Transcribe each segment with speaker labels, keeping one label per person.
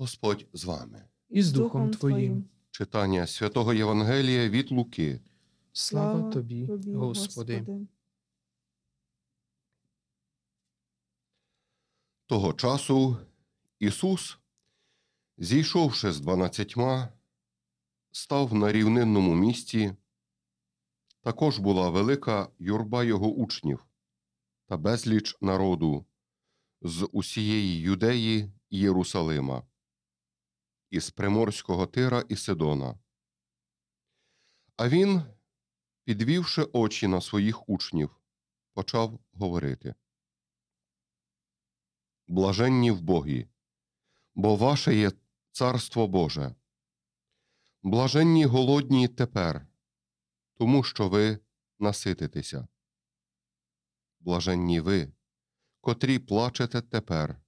Speaker 1: Господь з вами і з Духом Твоїм. Читання святого Євангелія від Луки. Слава Тобі, Господи. Того часу Ісус, зійшовши з дванадцятьма, став на рівнинному місці. Також була велика юрба його учнів та безліч народу з усієї юдеї і Єрусалима із приморського тира і Сидона. А він, підвівши очі на своїх учнів, почав говорити Блаженні в Богі, бо ваше є Царство Боже. Блаженні голодні тепер, тому що ви насититеся. Блаженні ви, котрі плачете тепер,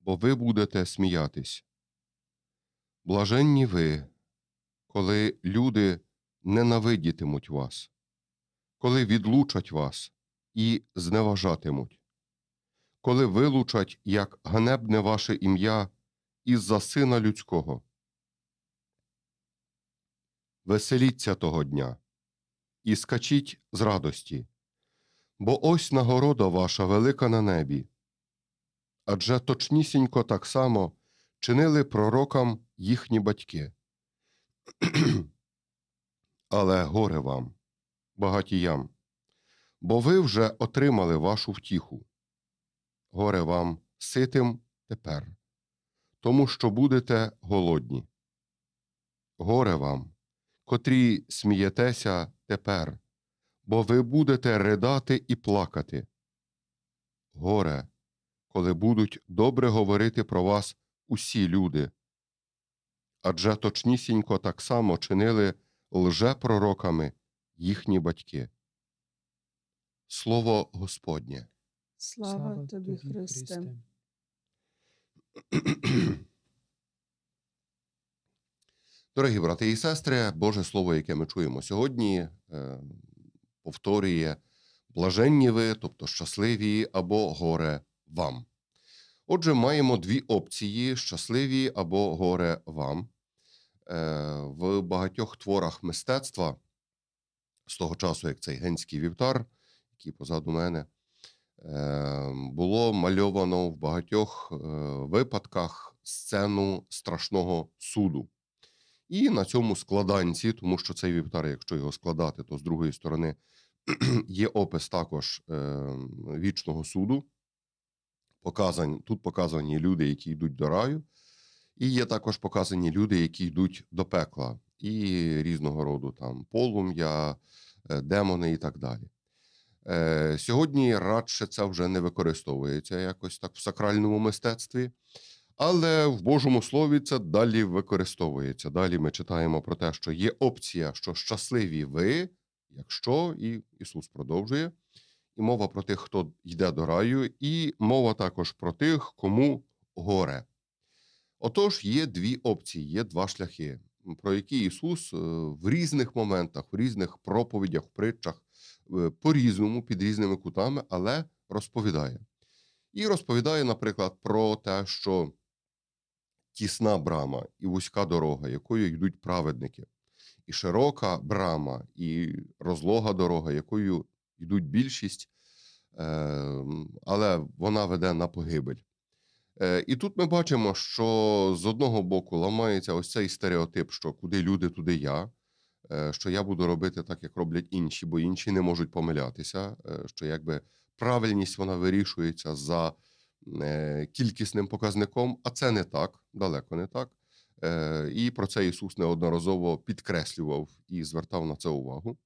Speaker 1: бо ви будете сміятись. Блаженні ви, коли люди ненавидітимуть вас, коли відлучать вас і зневажатимуть, коли вилучать як ганебне ваше ім'я із за сина людського. Веселіться того дня і скачіть з радості, бо ось нагорода ваша велика на небі. Адже точнісінько так само чинили пророкам їхні батьки. Але горе вам, багатіям, бо ви вже отримали вашу втіху. Горе вам ситим тепер, тому що будете голодні. Горе вам, котрі смієтеся тепер, бо ви будете ридати і плакати. Горе, коли будуть добре говорити про вас усі люди, адже точнісінько так само чинили лжепророками їхні батьки. Слово Господнє. Слава, Слава тобі, Христе. Дорогі брати і сестри, Боже Слово, яке ми чуємо сьогодні, е, повторює блаженні ви, тобто щасливі або горе вам. Отже, маємо дві опції щасливі або горе вам. Е, в багатьох творах мистецтва з того часу, як цей генський вівтар, який позаду мене, ем, було мальовано в багатьох е, випадках сцену страшного суду. І на цьому складанці, тому що цей вівтар, якщо його складати, то з другої сторони є опис також ем, вічного суду. Показані, Тут показані люди, які йдуть до раю. І є також показані люди, які йдуть до пекла, і різного роду там полум'я, е, демони і так далі. Е, Сьогодні радше це вже не використовується якось так в сакральному мистецтві, але в Божому слові це далі використовується. Далі ми читаємо про те, що є опція, що щасливі ви, якщо і Ісус продовжує, і мова про тих, хто йде до раю, і мова також про тих, кому горе. Отож, є дві опції, є два шляхи, про які Ісус е, в різних моментах, в різних проповідях, притчах, е, по різному, під різними кутами, але розповідає. І розповідає, наприклад, про те, що тісна брама і вузька дорога, якою йдуть праведники, і широка брама, і розлога дорога, якою йдуть більшість, е, але вона веде на погибель. Е, і тут ми бачимо, що з одного боку ламається ось цей стереотип, що куди люди, туди я, е, що я буду робити так, як роблять інші, бо інші не можуть помилятися, е, що якби правильність вона вирішується за кількісним показником, а це не так, далеко не так. І про це Ісус неодноразово підкреслював і звертав на це увагу.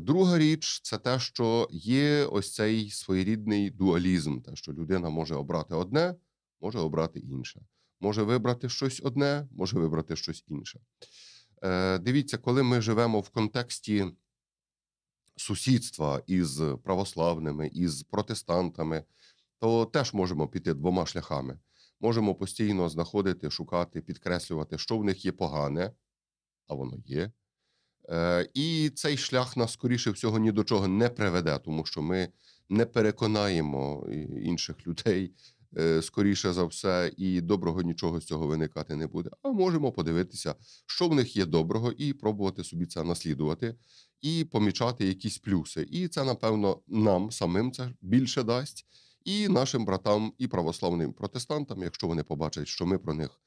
Speaker 1: Друга річ це те, що є ось цей своєрідний дуалізм, те, що людина може обрати одне, може обрати інше. Може вибрати щось одне, може вибрати щось інше. Е, Дивіться, коли ми живемо в контексті сусідства із православними, із протестантами, то теж можемо піти двома шляхами. Можемо постійно знаходити, шукати, підкреслювати, що в них є погане, а воно є. Е, І цей шлях нас, скоріше всього, ні до чого не приведе, тому що ми не переконаємо е, інших людей Е, скоріше за все, і доброго нічого з цього виникати не буде. А можемо подивитися, що в них є доброго, і пробувати собі це наслідувати, і помічати якісь плюси. І це, напевно, нам самим це більше дасть, і нашим братам, і православним протестантам, якщо вони побачать, що ми про них.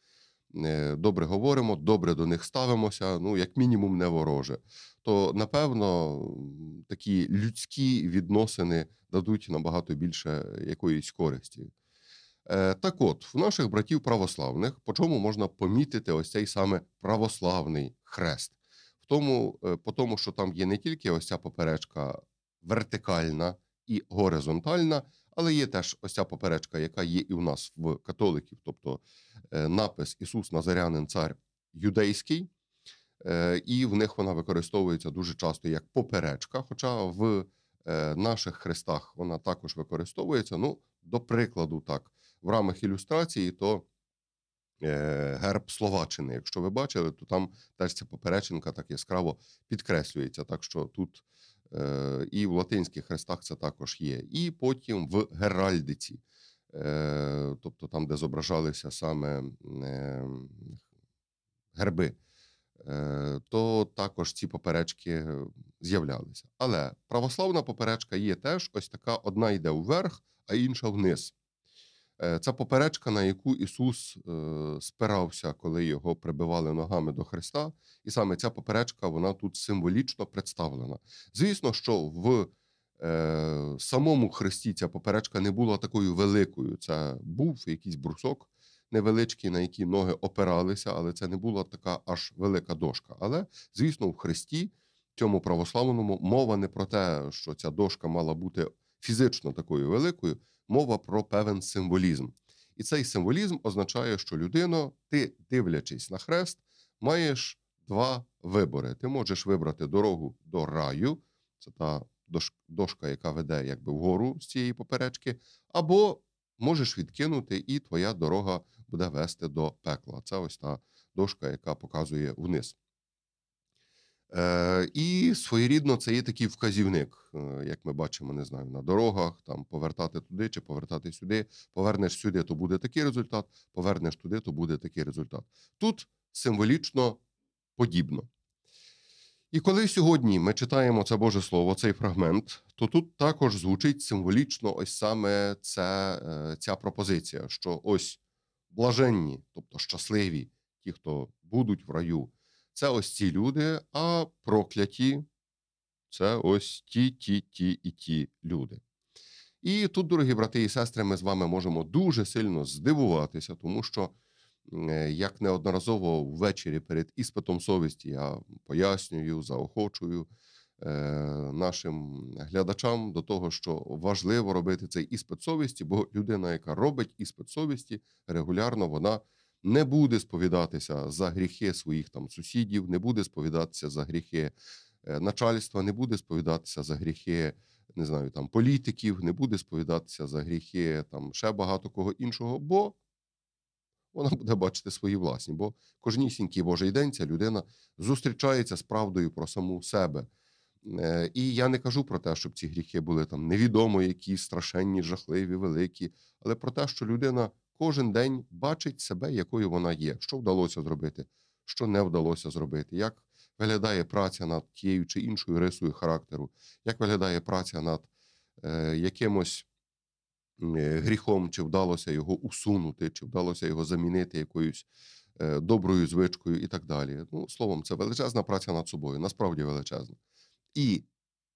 Speaker 1: Е, добре говоримо, добре до них ставимося, ну як мінімум, не вороже. То напевно такі людські відносини дадуть набагато більше якоїсь користі. Е, так от, в наших братів православних, по чому можна помітити ось цей саме православний хрест? В тому, е, по тому, що там є не тільки ось ця поперечка вертикальна і горизонтальна, але є теж ось ця поперечка, яка є і у нас в католиків, тобто е, напис Ісус Назарянин, цар юдейський, і в них вона використовується дуже часто як поперечка, хоча в наших хрестах вона також використовується. Ну, до прикладу, так в рамах ілюстрації, то е, герб Словаччини. Якщо ви бачили, то там теж ця поперечинка так яскраво підкреслюється. Так що тут е, і в латинських хрестах це також є, і потім в Геральдиці, е, тобто там, де зображалися саме герби. То також ці поперечки з'являлися. Але православна поперечка є теж ось така: одна йде вверх, а інша вниз. Е, ця поперечка, на яку Ісус е, спирався, коли його прибивали ногами до Христа, і саме ця поперечка вона тут символічно представлена. Звісно, що в е, самому Христі ця поперечка не була такою великою. Це був якийсь брусок невеличкий, на який ноги опиралися, але це не була така аж велика дошка. Але, звісно, в Христі, цьому православному, мова не про те, що ця дошка мала бути фізично такою великою, мова про певен символізм. І цей символізм означає, що людина, ти, дивлячись на хрест, маєш два вибори. Ти можеш вибрати дорогу до раю, це та дошка, яка веде якби вгору з цієї поперечки, або можеш відкинути, і твоя дорога буде вести до пекла. Це ось та дошка, яка показує вниз. Е, і своєрідно це є такий вказівник, е, як ми бачимо, не знаю, на дорогах там повертати туди чи повертати сюди. Повернеш сюди, то буде такий результат. Повернеш туди, то буде такий результат. Тут символічно подібно. І коли сьогодні ми читаємо це Боже Слово, цей фрагмент, то тут також звучить символічно ось саме ця, е, ця пропозиція, що ось блаженні, тобто щасливі, ті, хто будуть в раю це ось ці люди, а прокляті це ось ті, ті, ті і ті люди. І тут, дорогі брати і сестри, ми з вами можемо дуже сильно здивуватися, тому що, е, як неодноразово ввечері перед іспитом совісті я пояснюю, заохочую е, нашим глядачам до того, що важливо робити цей іспит совісті, бо людина, яка робить іспит совісті, регулярно вона не буде сповідатися за гріхи своїх там сусідів, не буде сповідатися за гріхи е, начальства, не буде сповідатися за гріхи. Не знаю, там політиків, не буде сповідатися за гріхи, там ще багато кого іншого, бо вона буде бачити свої власні. Бо кожнісінький Божий день ця людина зустрічається з правдою про саму себе. Е, і я не кажу про те, щоб ці гріхи були там невідомо, які страшенні, жахливі, великі, але про те, що людина кожен день бачить себе, якою вона є, що вдалося зробити, що не вдалося зробити, як виглядає праця над тією чи іншою рисою характеру, як виглядає праця над е, якимось е, гріхом, чи вдалося його усунути, чи вдалося його замінити якоюсь. Е, доброю звичкою і так далі. Ну, словом, це величезна праця над собою, насправді величезна. І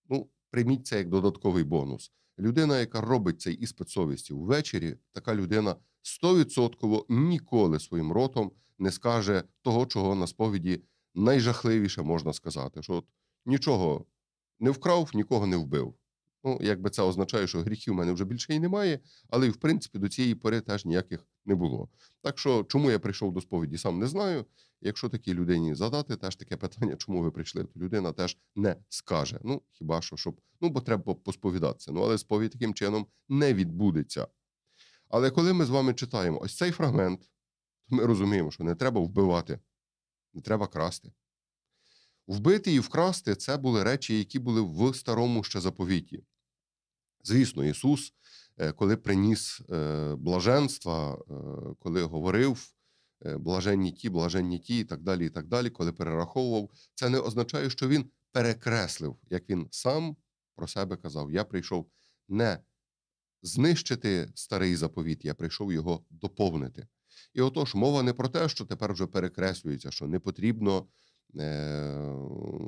Speaker 1: ну, прийміть це як додатковий бонус людина, яка робить цей іспит совісті ввечері, така людина стовідсотково ніколи своїм ротом не скаже того, чого на сповіді найжахливіше можна сказати, що от нічого не вкрав, нікого не вбив. Ну, якби це означає, що гріхів в мене вже більше і немає, але в принципі до цієї пори теж ніяких не було. Так що, чому я прийшов до сповіді, сам не знаю. Якщо такій людині задати, теж таке питання, чому ви прийшли, то людина теж не скаже. Ну хіба що щоб ну, бо треба посповідатися. Ну але сповідь таким чином не відбудеться. Але коли ми з вами читаємо ось цей фрагмент, то ми розуміємо, що не треба вбивати, не треба красти. Вбити і вкрасти це були речі, які були в старому ще заповіті. Звісно, Ісус, е, коли приніс е, блаженства, е, коли говорив блаженні ті, блаженні ті, і так далі, і так далі, коли перераховував, це не означає, що Він перекреслив, як він сам про себе казав: Я прийшов не знищити старий заповіт, я прийшов його доповнити. І отож, мова не про те, що тепер вже перекреслюється, що не потрібно Е,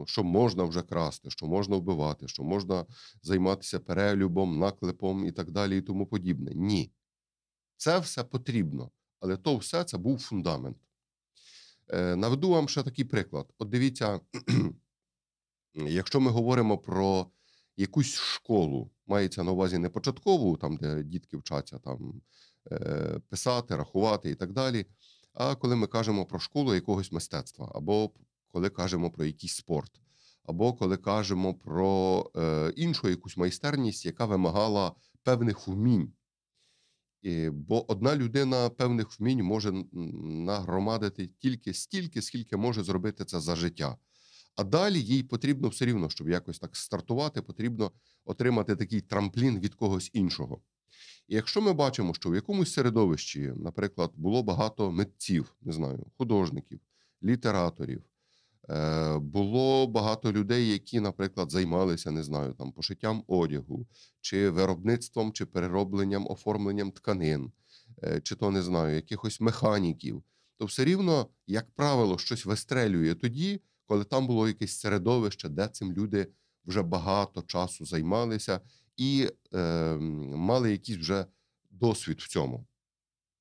Speaker 1: що можна вже красти, що можна вбивати, що можна займатися перелюбом, наклепом і так далі, і тому подібне. Ні. Це все потрібно, але то все це був фундамент. Е, наведу вам ще такий приклад. От дивіться, якщо ми говоримо про якусь школу, мається на увазі не початкову, там, де дітки вчаться там, е, писати, рахувати і так далі. А коли ми кажемо про школу якогось мистецтва або коли кажемо про якийсь спорт, або коли кажемо про е, іншу якусь майстерність, яка вимагала певних вмінь. І, бо одна людина певних вмінь може нагромадити тільки стільки, скільки може зробити це за життя. А далі їй потрібно все рівно, щоб якось так стартувати, потрібно отримати такий трамплін від когось іншого. І якщо ми бачимо, що в якомусь середовищі, наприклад, було багато митців, не знаю, художників, літераторів, Е, було багато людей, які, наприклад, займалися не знаю, там пошиттям одягу, чи виробництвом, чи переробленням, оформленням тканин, е, чи то не знаю, якихось механіків. То все рівно, як правило, щось вистрелює тоді, коли там було якесь середовище, де цим люди вже багато часу займалися і е, мали якийсь вже досвід в цьому.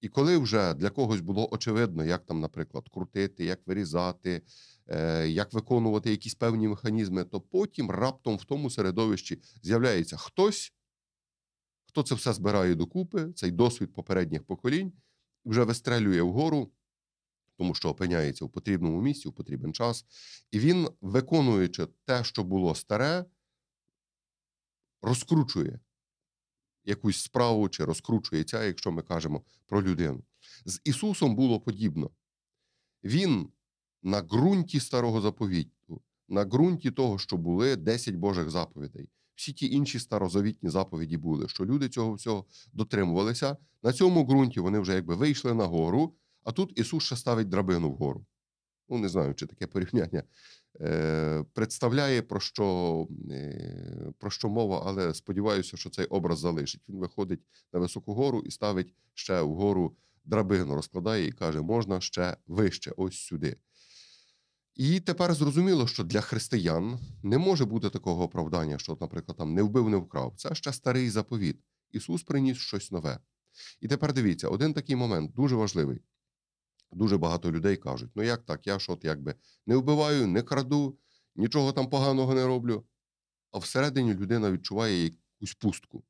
Speaker 1: І коли вже для когось було очевидно, як там, наприклад, крутити, як вирізати. Е, як виконувати якісь певні механізми, то потім раптом в тому середовищі з'являється хтось, хто це все збирає докупи, цей досвід попередніх поколінь, вже вистрелює вгору. Тому що опиняється у потрібному місці, у потрібен час, і він, виконуючи те, що було старе, розкручує якусь справу чи розкручується, якщо ми кажемо про людину. З Ісусом було подібно. Він на ґрунті старого заповіту, на ґрунті того, що були 10 Божих заповідей. Всі ті інші старозавітні заповіді були, що люди цього всього дотримувалися. На цьому ґрунті вони вже якби вийшли на гору, а тут Ісус ще ставить драбину вгору. Ну, не знаю, чи таке порівняння е, представляє, про що е, про що мова, але сподіваюся, що цей образ залишить. Він виходить на високу гору і ставить ще вгору драбину, розкладає і каже, можна ще вище, ось сюди. І тепер зрозуміло, що для християн не може бути такого оправдання, що, наприклад, там не вбив, не вкрав. Це ще старий заповіт. Ісус приніс щось нове. І тепер дивіться, один такий момент дуже важливий. Дуже багато людей кажуть: ну як так, я ж от якби не вбиваю, не краду, нічого там поганого не роблю. А всередині людина відчуває якусь пустку.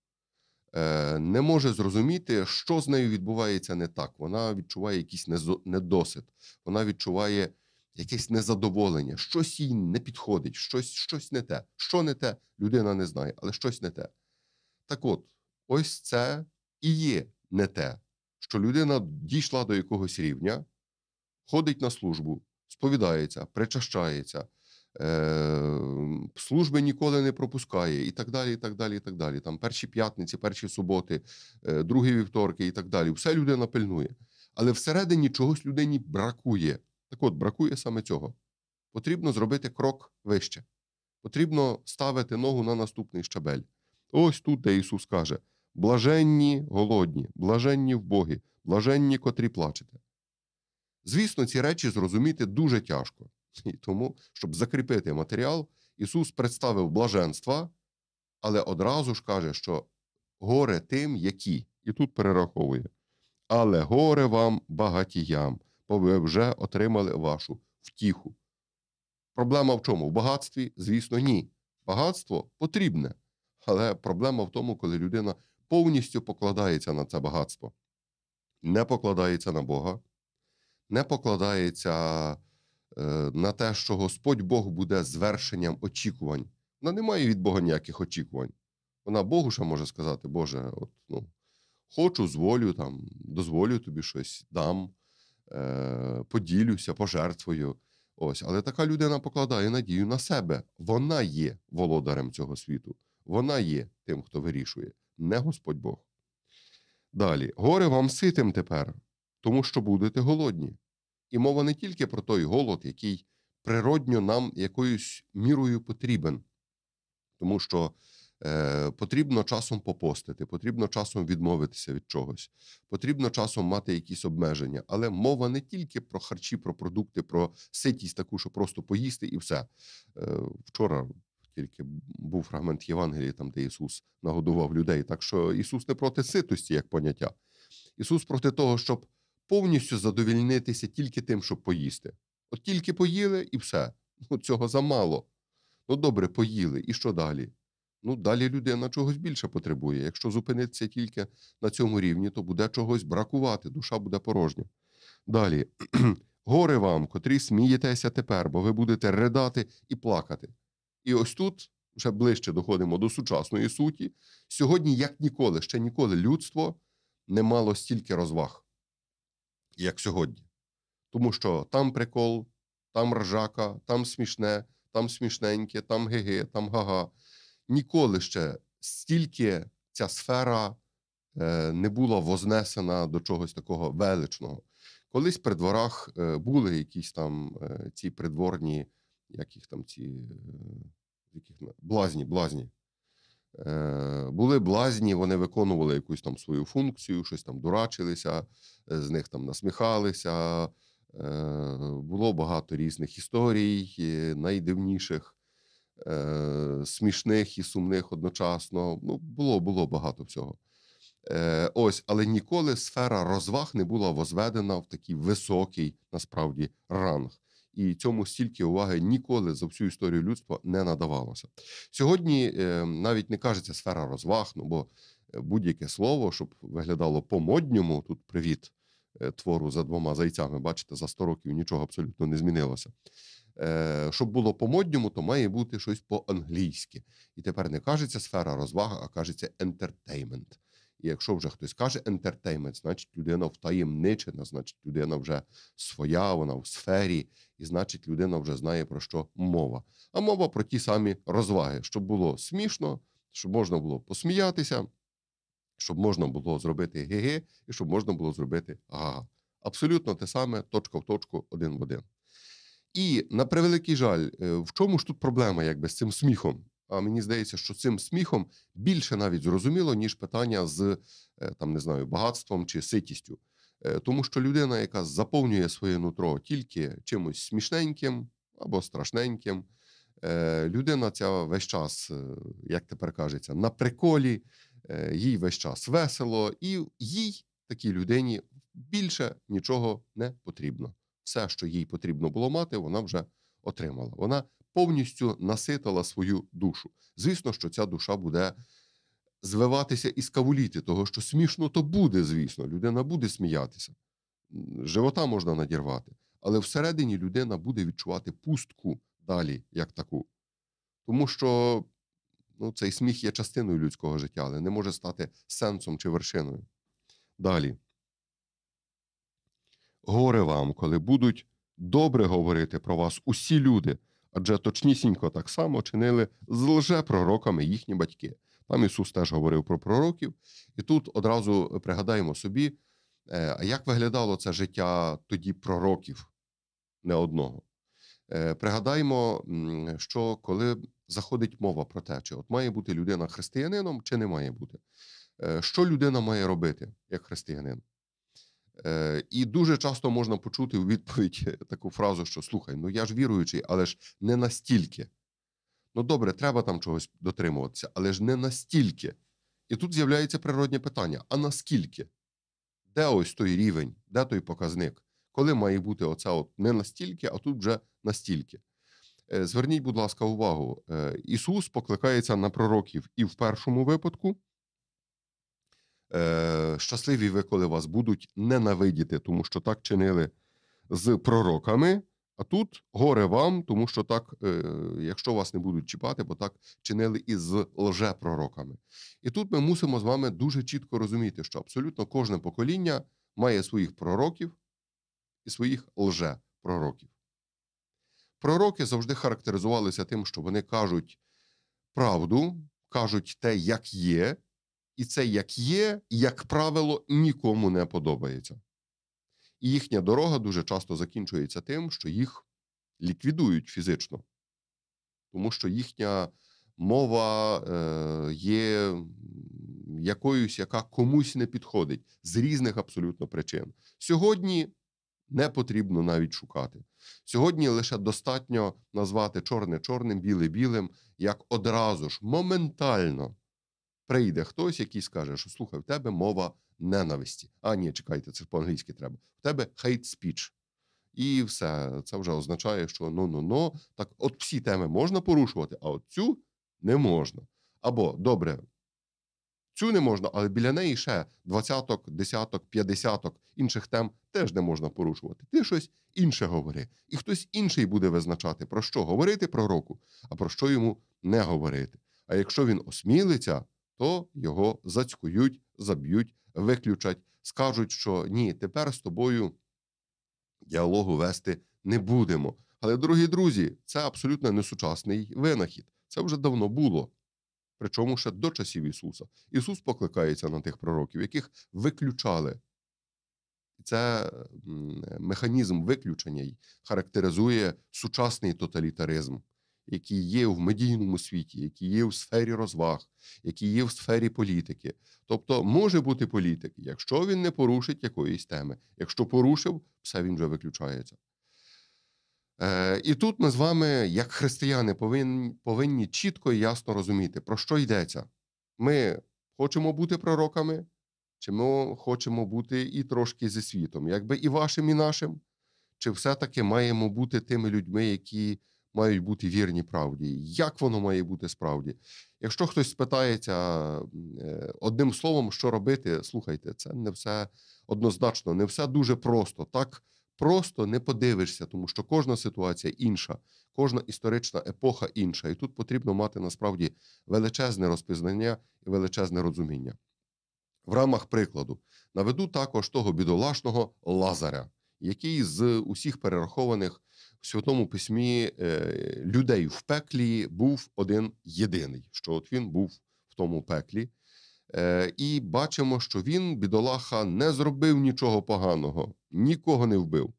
Speaker 1: Е, Не може зрозуміти, що з нею відбувається не так. Вона відчуває якийсь недосвід, вона відчуває якесь незадоволення, щось їй не підходить, щось щось не те. Що не те, людина не знає, але щось не те. Так от, ось це і є не те, що людина дійшла до якогось рівня, ходить на службу, сповідається, причащається, е, служби ніколи не пропускає, і так далі. і так далі, і так далі. Там перші п'ятниці, перші суботи, е, другі вівторки і так далі. Все людина пильнує. Але всередині чогось людині бракує. Так от, бракує саме цього. Потрібно зробити крок вище. Потрібно ставити ногу на наступний щабель. Ось тут, де Ісус каже: блаженні голодні, блаженні вбогі, блаженні, котрі плачете. Звісно, ці речі зрозуміти дуже тяжко. І тому, щоб закріпити матеріал, Ісус представив блаженства, але одразу ж каже, що горе тим, які, і тут перераховує, але горе вам багатіям, бо ви вже отримали вашу втіху. Проблема в чому? В багатстві, звісно, ні. Багатство потрібне, але проблема в тому, коли людина повністю покладається на це багатство, не покладається на Бога, не покладається. Е, на те, що Господь Бог буде звершенням очікувань. Вона не має від Бога ніяких очікувань. Вона Богу ще може сказати, Боже, от, ну, хочу, зволю, там, дозволю тобі щось, дам, Е, поділюся, пожертвую. Ось, але така людина покладає надію на себе. Вона є володарем цього світу. Вона є тим, хто вирішує, не Господь Бог. Далі, горе вам ситим тепер, тому що будете голодні. І мова не тільки про той голод, який природньо нам якоюсь мірою потрібен, тому що Е, потрібно часом попостити, потрібно часом відмовитися від чогось, потрібно часом мати якісь обмеження. Але мова не тільки про харчі, про продукти, про ситість таку, що просто поїсти, і все. Е, вчора тільки був фрагмент Євангелії, там де Ісус нагодував людей. Так що Ісус не проти ситості, як поняття. Ісус проти того, щоб повністю задовільнитися тільки тим, щоб поїсти. От тільки поїли і все. Ну, Цього замало. Ну добре, поїли, і що далі? ну далі людина чогось більше потребує. Якщо зупинитися тільки на цьому рівні, то буде чогось бракувати, душа буде порожня. Далі, горе вам, котрі смієтеся тепер, бо ви будете ридати і плакати. І ось тут вже ближче доходимо до сучасної суті. Сьогодні, як ніколи, ще ніколи людство не мало стільки розваг, як сьогодні. Тому що там прикол, там ржака, там смішне, там смішненьке, там геге, там гага ніколи ще стільки ця сфера е, не була вознесена до чогось такого величного. Колись при дворах е, були якісь там е, ці придворні, як їх там ці яких блазні, блазні. Були блазні, вони виконували якусь там свою функцію, щось там дурачилися, з них там насміхалися. Було багато різних історій, найдивніших е, смішних і сумних одночасно. Ну, було було багато всього. Е, Ось, але ніколи сфера розваг не була возведена в такий високий, насправді, ранг. І цьому стільки уваги ніколи за всю історію людства не надавалося. Сьогодні е, навіть не кажеться сфера розваг, ну бо е, будь-яке слово, щоб виглядало по-модньому, тут привіт е, твору за двома зайцями, бачите, за 100 років нічого абсолютно не змінилося. Е, щоб було по-модньому, то має бути щось по-англійськи. І тепер не кажеться сфера розвага, а кажеться ентертеймент. І якщо вже хтось каже ентертеймент, значить людина втаємничена, значить людина вже своя, вона в сфері, і значить, людина вже знає про що мова. А мова про ті самі розваги, щоб було смішно, щоб можна було посміятися, щоб можна було зробити ге і щоб можна було зробити га. Абсолютно те саме, точка в точку, один в один. І на превеликий жаль, е, в чому ж тут проблема, якби з цим сміхом? А мені здається, що цим сміхом більше навіть зрозуміло, ніж питання з е, там не знаю багатством чи ситістю. Е, тому що людина, яка заповнює своє нутро тільки чимось смішненьким або страшненьким, людина ця весь час, як тепер кажеться, на приколі, їй весь час весело, і їй такій людині більше нічого не потрібно все, що їй потрібно було мати, вона вже отримала. Вона повністю наситила свою душу. Звісно, що ця душа буде звиватися і скавуліти, того що смішно то буде, звісно, людина буде сміятися. Живота можна надірвати, але всередині людина буде відчувати пустку далі, як таку. Тому що ну, цей сміх є частиною людського життя, але не може стати сенсом чи вершиною. Далі. Горе вам, коли будуть добре говорити про вас усі люди, адже точнісінько так само чинили з лжепророками їхні батьки. Там Ісус теж говорив про пророків, і тут одразу пригадаємо собі, е, а як виглядало це життя тоді пророків не одного. Е, Пригадаймо, що коли заходить мова про те, чи от має бути людина християнином, чи не має бути, е, що людина має робити як християнин? Е, і дуже часто можна почути у відповідь е, таку фразу, що слухай, ну я ж віруючий, але ж не настільки. Ну добре, треба там чогось дотримуватися, але ж не настільки. І тут з'являється природнє питання: а наскільки? Де ось той рівень, де той показник? Коли має бути оце от не настільки, а тут вже настільки? Е, зверніть, будь ласка, увагу. Ісус покликається на пророків і в першому випадку е, щасливі ви, коли вас будуть ненавидіти, тому що так чинили з пророками. А тут горе вам, тому що так, е, якщо вас не будуть чіпати, бо так чинили і з лжепророками. І тут ми мусимо з вами дуже чітко розуміти, що абсолютно кожне покоління має своїх пророків і своїх лжепророків. Пророки завжди характеризувалися тим, що вони кажуть правду, кажуть те, як є, і це як є, як правило, нікому не подобається. І їхня дорога дуже часто закінчується тим, що їх ліквідують фізично, тому що їхня мова е, є якоюсь, яка комусь не підходить з різних абсолютно причин. Сьогодні не потрібно навіть шукати. Сьогодні лише достатньо назвати чорне чорним, біле білим, як одразу ж моментально прийде хтось, який скаже, що слухай, в тебе мова ненависті. А ні, чекайте, це по-англійськи треба. В тебе hate speech. І все, це вже означає, що ну-ну-ну, так от всі теми можна порушувати, а от цю не можна. Або добре, цю не можна, але біля неї ще двадцяток, десяток, п'ятдесяток інших тем теж не можна порушувати. Ти щось інше говори. І хтось інший буде визначати, про що говорити пророку, а про що йому не говорити. А якщо він осмілиться то його зацькують, заб'ють, виключать, скажуть, що ні, тепер з тобою діалогу вести не будемо. Але, дорогі друзі, це абсолютно несучасний винахід. Це вже давно було. Причому ще до часів Ісуса. Ісус покликається на тих пророків, яких виключали. Це механізм виключення й характеризує сучасний тоталітаризм які є в медійному світі, які є в сфері розваг, які є в сфері політики. Тобто може бути політик, якщо він не порушить якоїсь теми. Якщо порушив, все він вже виключається. Е, І тут ми з вами, як християни, повинні, повинні чітко і ясно розуміти, про що йдеться. Ми хочемо бути пророками. Чи ми хочемо бути і трошки зі світом, якби і вашим, і нашим? Чи все-таки маємо бути тими людьми, які мають бути вірні правді. Як воно має бути справді? Якщо хтось спитається е, одним словом, що робити, слухайте, це не все однозначно, не все дуже просто. Так просто не подивишся, тому що кожна ситуація інша, кожна історична епоха інша. І тут потрібно мати насправді величезне розпізнання і величезне розуміння. В рамах прикладу наведу також того бідолашного Лазаря який з усіх перерахованих в святому письмі е, людей в пеклі був один єдиний, що от він був в тому пеклі. Е, і бачимо, що він, бідолаха, не зробив нічого поганого, нікого не вбив,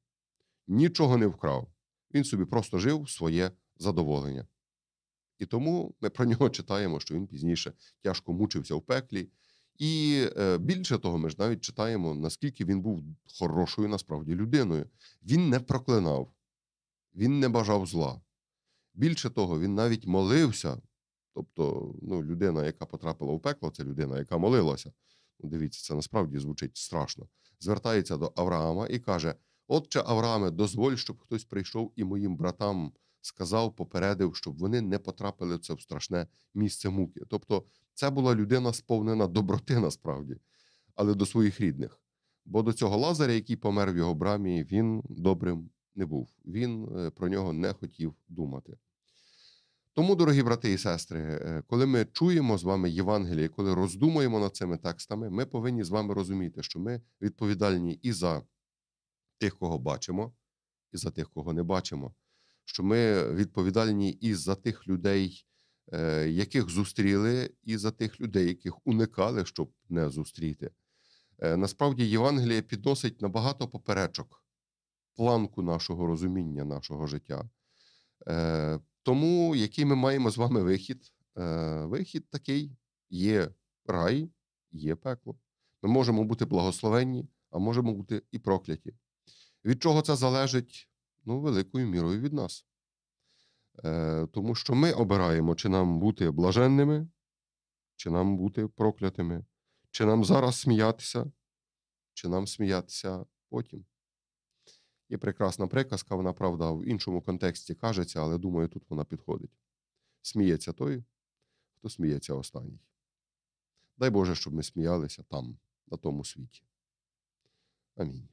Speaker 1: нічого не вкрав. Він собі просто жив своє задоволення. І тому ми про нього читаємо, що він пізніше тяжко мучився в пеклі. І е, більше того, ми ж навіть читаємо, наскільки він був хорошою насправді людиною. Він не проклинав, він не бажав зла. Більше того, він навіть молився. Тобто, ну, людина, яка потрапила у пекло, це людина, яка молилася. Ну, Дивіться, це насправді звучить страшно. Звертається до Авраама і каже: Отче Аврааме, дозволь, щоб хтось прийшов і моїм братам сказав, попередив, щоб вони не потрапили в це в страшне місце муки. Тобто, це була людина, сповнена доброти насправді, але до своїх рідних. Бо до цього Лазаря, який помер в його брамі, він добрим не був. Він е, про нього не хотів думати. Тому, дорогі брати і сестри, е, коли ми чуємо з вами Євангеліє, коли роздумуємо над цими текстами, ми повинні з вами розуміти, що ми відповідальні і за тих, кого бачимо, і за тих, кого не бачимо що ми відповідальні і за тих людей, е, яких зустріли, і за тих людей, яких уникали, щоб не зустріти. Е, насправді, Євангеліє підносить набагато поперечок планку нашого розуміння, нашого життя. Е, тому, який ми маємо з вами вихід? Вихід такий є рай, є пекло. Ми можемо бути благословенні, а можемо бути і прокляті. Від чого це залежить? ну, великою мірою від нас. Е, Тому що ми обираємо, чи нам бути блаженними, чи нам бути проклятими, чи нам зараз сміятися, чи нам сміятися потім. Є прекрасна приказка, вона правда в іншому контексті кажеться, але думаю, тут вона підходить. Сміється той, хто сміється останній. Дай Боже, щоб ми сміялися там, на тому світі. Амінь.